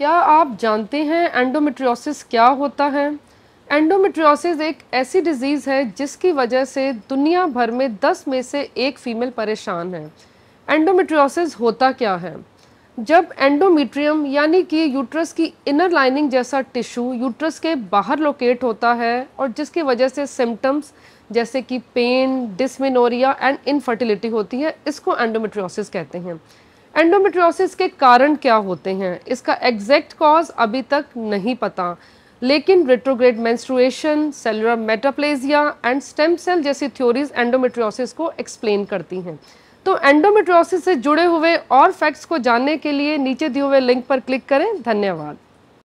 क्या आप जानते हैं एंडोमेट्रियोसिस क्या होता है एंडोमेट्रियोसिस एक ऐसी डिजीज़ है जिसकी वजह से दुनिया भर में 10 में से एक फ़ीमेल परेशान है एंडोमेट्रियोसिस होता क्या है जब एंडोमेट्रियम यानी कि यूट्रस की इनर लाइनिंग जैसा टिश्यू यूट्रस के बाहर लोकेट होता है और जिसकी वजह से सिम्टम्स जैसे कि पेन डिसमिनोरिया एंड इनफर्टिलिटी होती है इसको एंडोमेट्रियोसिस कहते हैं एंडोमेट्रोसिस के कारण क्या होते हैं इसका एग्जैक्ट कॉज अभी तक नहीं पता लेकिन retrograde menstruation, cellular metaplasia and stem cell जैसी थ्योरीज एंडोमेट्रोसिस को एक्सप्लेन करती हैं तो एंडोमेट्रोसिस से जुड़े हुए और फैक्ट्स को जानने के लिए नीचे दिए हुए लिंक पर क्लिक करें धन्यवाद